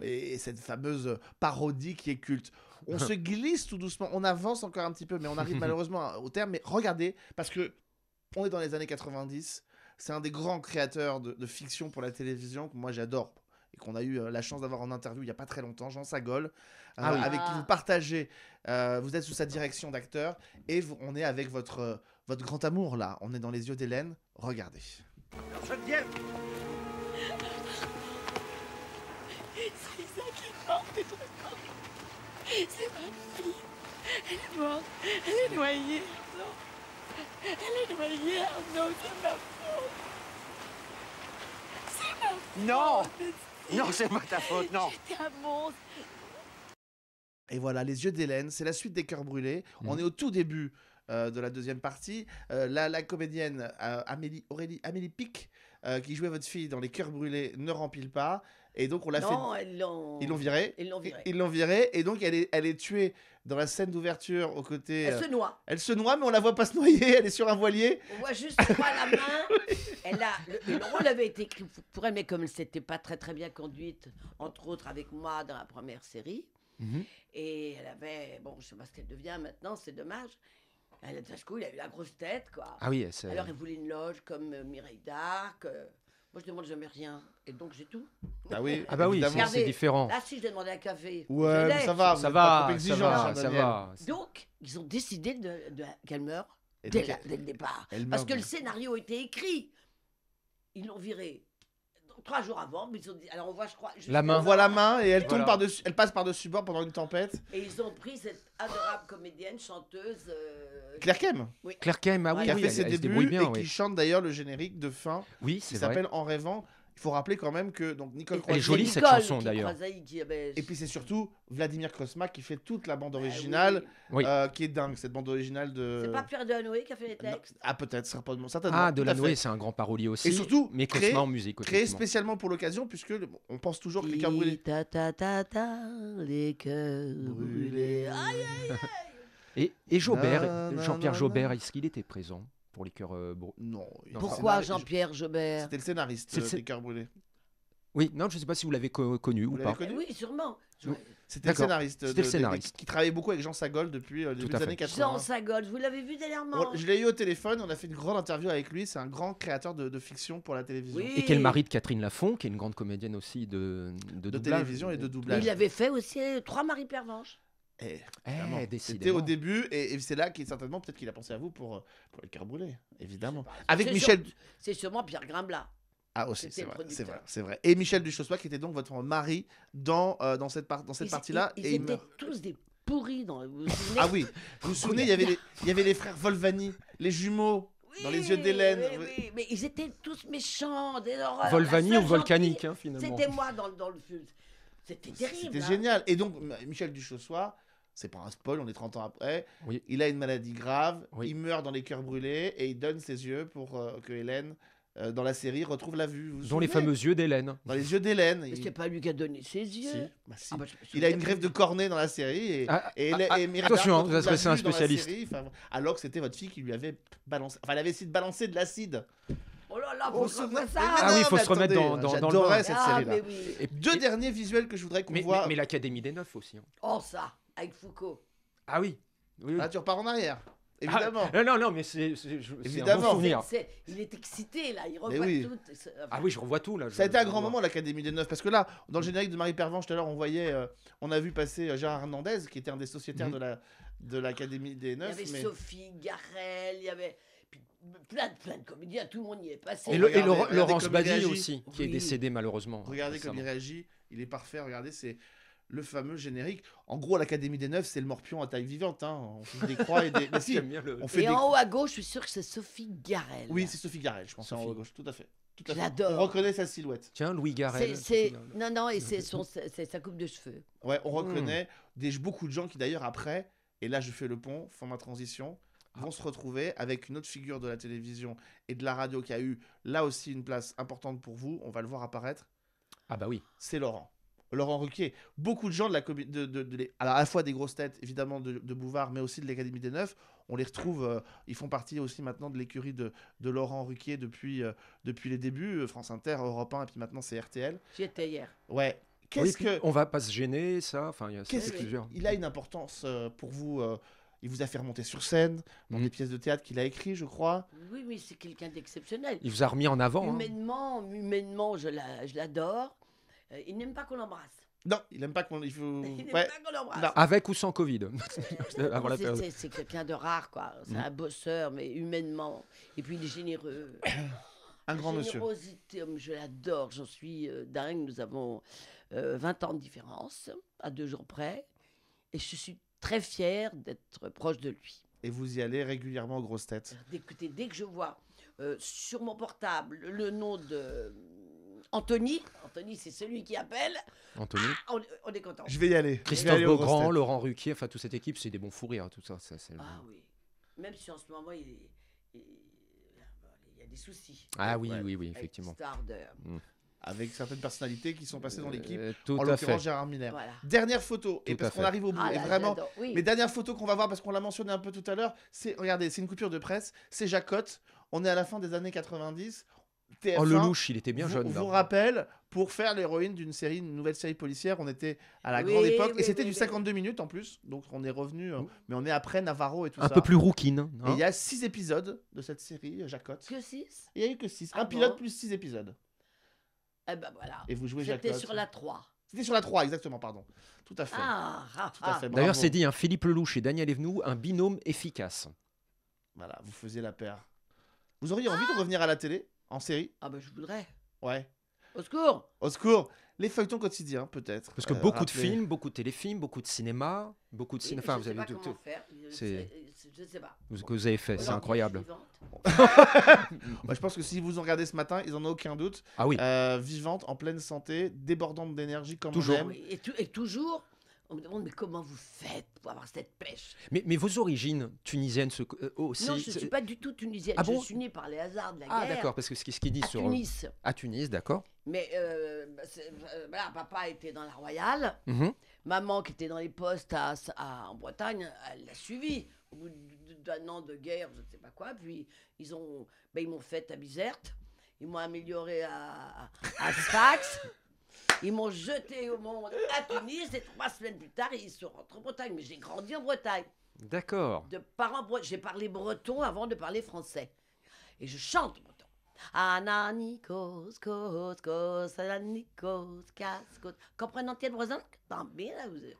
Et, cette fameuse parodie qui est culte on se [laughs] glisse tout doucement, on avance encore un petit peu, mais on arrive malheureusement au terme. Mais regardez, parce que on est dans les années 90, c'est un des grands créateurs de fiction pour la télévision que moi j'adore et qu'on a eu euh, la chance d'avoir en interview il n'y a pas très longtemps, Jean Sagol, euh, ah avec qui ah. vous partagez, euh, vous êtes sous sa direction d'acteur, et on est avec votre, votre grand amour là, on est dans les yeux d'Hélène, regardez. Geneviève C'est ça qui est morte, C'est ma fille. Elle est morte. Elle est noyée, Arnaud. Elle est noyée, Arnaud. C'est ma faute. C'est ma faute. Non non, c'est pas ta faute, non. Et voilà, les yeux d'Hélène, c'est la suite des cœurs brûlés. On mm. est au tout début euh, de la deuxième partie. Euh, la comédienne euh, Amélie, Amélie Pic, qui jouait votre fille dans Les cœurs brûlés, ne rempile pas. Et donc, on l'a fait. Non, ils l'ont virée. Ils l'ont virée. l'ont Et donc, elle est, elle est tuée dans la scène d'ouverture aux côtés. Elle euh, se noie. Elle se noie, mais on la voit pas se noyer. [laughs] Elle est sur un voilier. On voit juste la [laughs] main. Elle a, le, rôle avait été écrit pour elle, mais comme elle s'était pas très très bien conduite, entre autres avec moi dans la première série, mhm. et elle avait, bon, je sais pas ce qu'elle devient maintenant, c'est dommage. Elle a, coup, il a eu la grosse tête, quoi. Ah oui, elle Alors elle voulait une loge comme Mireille d'Arc. Euh, moi, je demande jamais rien. Et donc, j'ai tout. Ah oui, [laughs] ah bah oui c'est différent. Ah si, je demandé un café. Ouais, ça va, ça, va, ça va, Donc, ils ont décidé de, qu'elle meurt dès, le départ. Parce que le scénario était écrit. Ils l'ont viré trois jours avant, ils ont dit. Alors on voit, je crois. La main. voit la main et elle tombe par-dessus. Elle passe par-dessus bord pendant une tempête. Et ils ont pris cette adorable comédienne, chanteuse. Euh, Claire Kem, Claire Kem, ah oui, qui a fait ses débuts et qui chante d'ailleurs le générique de fin qui s'appelle En rêvant. Il faut rappeler quand même que donc Nicole Elle est jolie cette chanson d'ailleurs. Et puis c'est surtout Vladimir Krosma qui fait toute la bande bah originale, oui. Euh, qui est dingue cette bande originale de. C'est pas Pierre Delanoé qui a fait les textes. Ah peut-être, certainement, certainement. Ah c'est un grand parolier aussi. Et surtout, mais créé, en musique. Créé spécialement pour l'occasion puisque on pense toujours que les cœurs brûlés. les aïe, aïe. Et, et Jean-Pierre Jaubert, est-ce qu'il était présent pour les cœurs euh, Non. Pourquoi Jean-Pierre Jobert C'était le scénariste euh, des cœurs brûlés. Oui, non, je ne sais pas si vous l'avez connu ou pas. oui, sûrement. C'était le scénariste. qui, travaillait beaucoup avec Jean Sagol depuis les euh, années 80. Jean Sagol, vous l'avez vu dernièrement Je l'ai eu au téléphone, on a fait une grande interview avec lui. C'est un grand créateur de, fiction pour la télévision. Et qui est le mari de Catherine Lafont, qui est une grande comédienne aussi de, de, télévision et de doublage. Il avait fait aussi Trois Maris Pervanche eh, eh, c'était au début, et, c'est là qu'il certainement peut-être qu'il a pensé à vous pour, euh, pour le cœur évidemment. Avec Michel. c'est sûrement Pierre Grimblat. Ah aussi, oh, c'est vrai, c'est vrai, c'est vrai. Et Michel Duchossois qui était donc votre mari dans, euh, dans cette, dans cette partie-là. Ils, et étaient tous des pourris dans. Vous vous souvenez ah oui, vous vous souvenez, il y avait les, il y avait les frères Volvani, les jumeaux dans les yeux d'Hélène. Mais ils étaient tous méchants, des horreurs. Volvani ou volcanique, hein, finalement. C'était moi dans, dans le film. C'était terrible. C'était hein. génial. Et donc, Michel Duchossois, c'est pas un spoil, on est 30 ans après. Il a une maladie grave, il meurt dans les cœurs brûlés et il donne ses yeux pour euh, que Hélène, euh, dans la série, retrouve la vue. Vous dans les fameux yeux d'Hélène. Dans les yeux d'Hélène. est qu'il n'y a pas lui qui a donné ses yeux bah, ah, bah, Il a une grève de cornée dans la série et, ah, et, ah, Attention, hein, c'est un spécialiste. alors que c'était votre fille qui lui avait balancé. Enfin, elle avait essayé de balancer de l'acide. Oh là là, faut se ça. Ah oui, il faut se remettre dans, dans, dans le cette série-là. Deux derniers visuels que je voudrais qu'on voit. Mais, l'Académie des Neufs aussi. Hein. Oh ça avec Foucault. Ah oui. oui, tu repars en arrière. Ah, évidemment. non, non, mais c'est un bon souvenir. il est excité, là. Il revoit tout. ah oui, je revois tout, là. ça a été un grand moment, l'Académie des Neufs. Parce que là, dans le générique de Marie Pervenche, tout à l'heure, on voyait, euh, on a vu passer euh, Gérard Hernandez, qui était un des sociétaires mhm. de la de l'Académie des Neufs. Il y avait Sophie, Garel, il y avait plein, plein de comédiens. Tout le monde y est passé. Et, Laurence Badi aussi, qui est décédé, malheureusement. Regardez comme il réagit. Il est parfait. Regardez, c'est le fameux générique. En gros, à l'Académie des Neufs, c'est le morpion à taille vivante. Hein. On fait des croix et des. [laughs] Mais en haut à gauche, je suis sûr que c'est Sophie Garel. Oui, c'est Sophie Garel, je pense, c'est en haut à gauche, tout à fait. On reconnaît sa silhouette. Tiens, Louis Garel. C'est, Non, non, et c'est, c'est sa coupe de cheveux. Ouais, on hmm. reconnaît beaucoup de gens qui, d'ailleurs, après, et là, je fais le pont, font ma transition, ah. vont se retrouver avec une autre figure de la télévision et de la radio qui a eu, là aussi, une place importante pour vous. On va le voir apparaître. Ah, bah oui. C'est Laurent. Laurent Ruquier, beaucoup de gens de la de, de, à la fois des grosses têtes évidemment de, Bouvard, mais aussi de l'Académie des Neufs, on les retrouve, euh, ils font partie aussi maintenant de l'écurie de, Laurent Ruquier depuis, euh, depuis les débuts, euh, France Inter, Europe 1, et puis maintenant c'est RTL. J'y étais hier. Ouais. Qu'est-ce que... On va pas se gêner, ça. Enfin, il y a Il a une importance pour vous. Il vous a fait remonter sur scène, dans les mm. des pièces de théâtre qu'il a écrit je crois. Oui, mais c'est quelqu'un d'exceptionnel. Il vous a remis en avant. Hein. Humainement, humainement je l'adore. Euh, il n'aime pas qu'on l'embrasse. Non, il n'aime pas qu'on il faut... [laughs] l'embrasse. Avec ou sans Covid [laughs] euh, C'est- quelqu'un de rare, quoi. C'est mm. un bosseur, mais humainement. Et puis il est généreux. Un grand monsieur. Oh, je l'adore, j'en suis euh, dingue. Nous avons 20 ans de différence, à deux jours près. Et je suis très fière d'être proche de lui. Et vous y allez régulièrement grosse tête têtes. dès que je vois sur mon portable le nom de, Anthony, Anthony, c'est celui qui appelle. Anthony. Ah, on, est content. Je vais y aller. Christophe Beaugrand, Laurent Ruquier, enfin toute cette équipe, c'est des bons fous rires, tout ça. ah oui. Même si en ce moment, il, y a des soucis. Ah oui, oui, oui, effectivement. Mm. Avec certaines personnalités qui sont passées dans euh, l'équipe. en l'occurrence, Gérard Miner. Dernière photo, et parce qu'on arrive au bout, ah et vraiment. Mais dernière photo qu'on va voir, parce qu'on l'a mentionné un peu tout à l'heure, c'est, regardez, c'est une coupure de presse, c'est Jacotte. On est à la fin des années 90, Oh, le louche, il était bien jeune. Vous rappelle pour faire l'héroïne d'une série, une nouvelle série policière. On était à la grande époque et c'était du 52 minutes en plus, donc on est revenu, euh, mais on est après Navarro et tout ça. Un peu plus rouquine. Hein. il y a 6 épisodes de cette série, euh, Jacotte. Que 6 Il y a eu que 6. Ah un pilote plus 6 épisodes. Et eh ben voilà. Et vous jouez J'étais sur la 3. C'était sur la 3, exactement, pardon. Tout à fait. Ah, ah, ah. D'ailleurs, c'est dit, hein, Philippe Lelouch et Daniel Evenou, un binôme efficace. Voilà, vous faisiez la paire. Vous auriez envie de revenir à la télé en série Ah bah je voudrais. Ouais. Au secours Au secours Les feuilletons quotidiens, peut-être. Parce que euh, beaucoup de films, beaucoup de téléfilms, beaucoup de cinéma, beaucoup de cinéma. vous avez C'est- que vous avez fait, c'est incroyable. [laughs] je pense que si vous en regardez ce matin, ils en ont aucun doute. Ah oui. Euh, vivante, en pleine santé, débordante d'énergie comme on Toujours. et toujours on me demande, mais comment vous faites pour avoir cette pêche mais, vos origines tunisiennes aussi euh, oh, Non, je ne suis pas du tout tunisienne. Ah je suis née par les hasards de la ah, guerre. Ah, d'accord, parce que ce, ce qui dit à euh, Tunis. À Tunis, d'accord. Mais euh, bah, voilà, papa était dans la Royale. Mmh Maman, qui était dans les postes à, en Bretagne, elle l'a suivi. Au bout d'un an de guerre, je ne sais pas quoi. Puis ils ben, m'ont ben, fait à Bizerte. Ils m'ont amélioré à, à Sfax. [laughs] Ils m'ont jeté au monde à Tunis et trois semaines plus tard, ils sont rentrés en Bretagne. Mais j'ai grandi en Bretagne. D'accord. De parents J'ai parlé breton avant de parler français. Et je chante breton. Ananikos, kos, kos, ananikos, kaskos. Comprenant voisin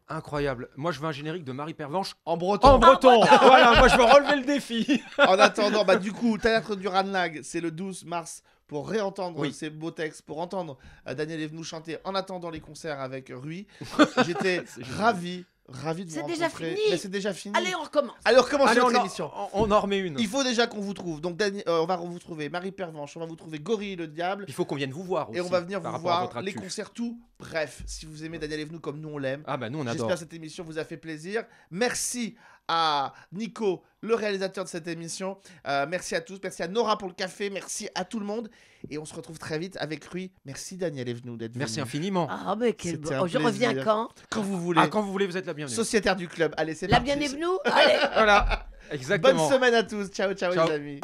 Incroyable. Moi, je veux un générique de Marie Pervenche en breton. En breton. [laughs] voilà, moi, je veux relever le défi. en attendant, bah, du coup, Théâtre du Ranlag, c'est le 12 mars pour réentendre ces beaux textes, pour entendre euh, Daniel Evenou chanter en attendant les concerts avec Rui. [laughs] J'étais ravi ravi de vous rencontrer. C'est déjà fini. c'est déjà fini. Allez, on recommence. Allez, on on En, on, en remet une. Il faut déjà qu'on vous trouve. Donc, euh, on va vous trouver Marie Pervenche, on va vous trouver Gorille le Diable. Il faut qu'on vienne vous voir aussi. Et on va venir vous voir les concerts, tout. Bref, si vous aimez Daniel Evenou comme nous on l'aime. Ah bah nous J'espère que cette émission vous a fait plaisir. Merci à Nico, le réalisateur de cette émission. Euh, merci à tous, merci à Nora pour le café, merci à tout le monde. Et on se retrouve très vite avec lui. Merci Daniel Evenou d'être venu. Merci infiniment. Ah, bah, oh, Je reviens quand Quand vous voulez. Ah, quand vous voulez, vous êtes la bienvenue. Sociétaire du club. Allez, c'est parti. La bienvenue [laughs] Voilà. Exactement. Bonne semaine à tous. ciao, ciao. les amis.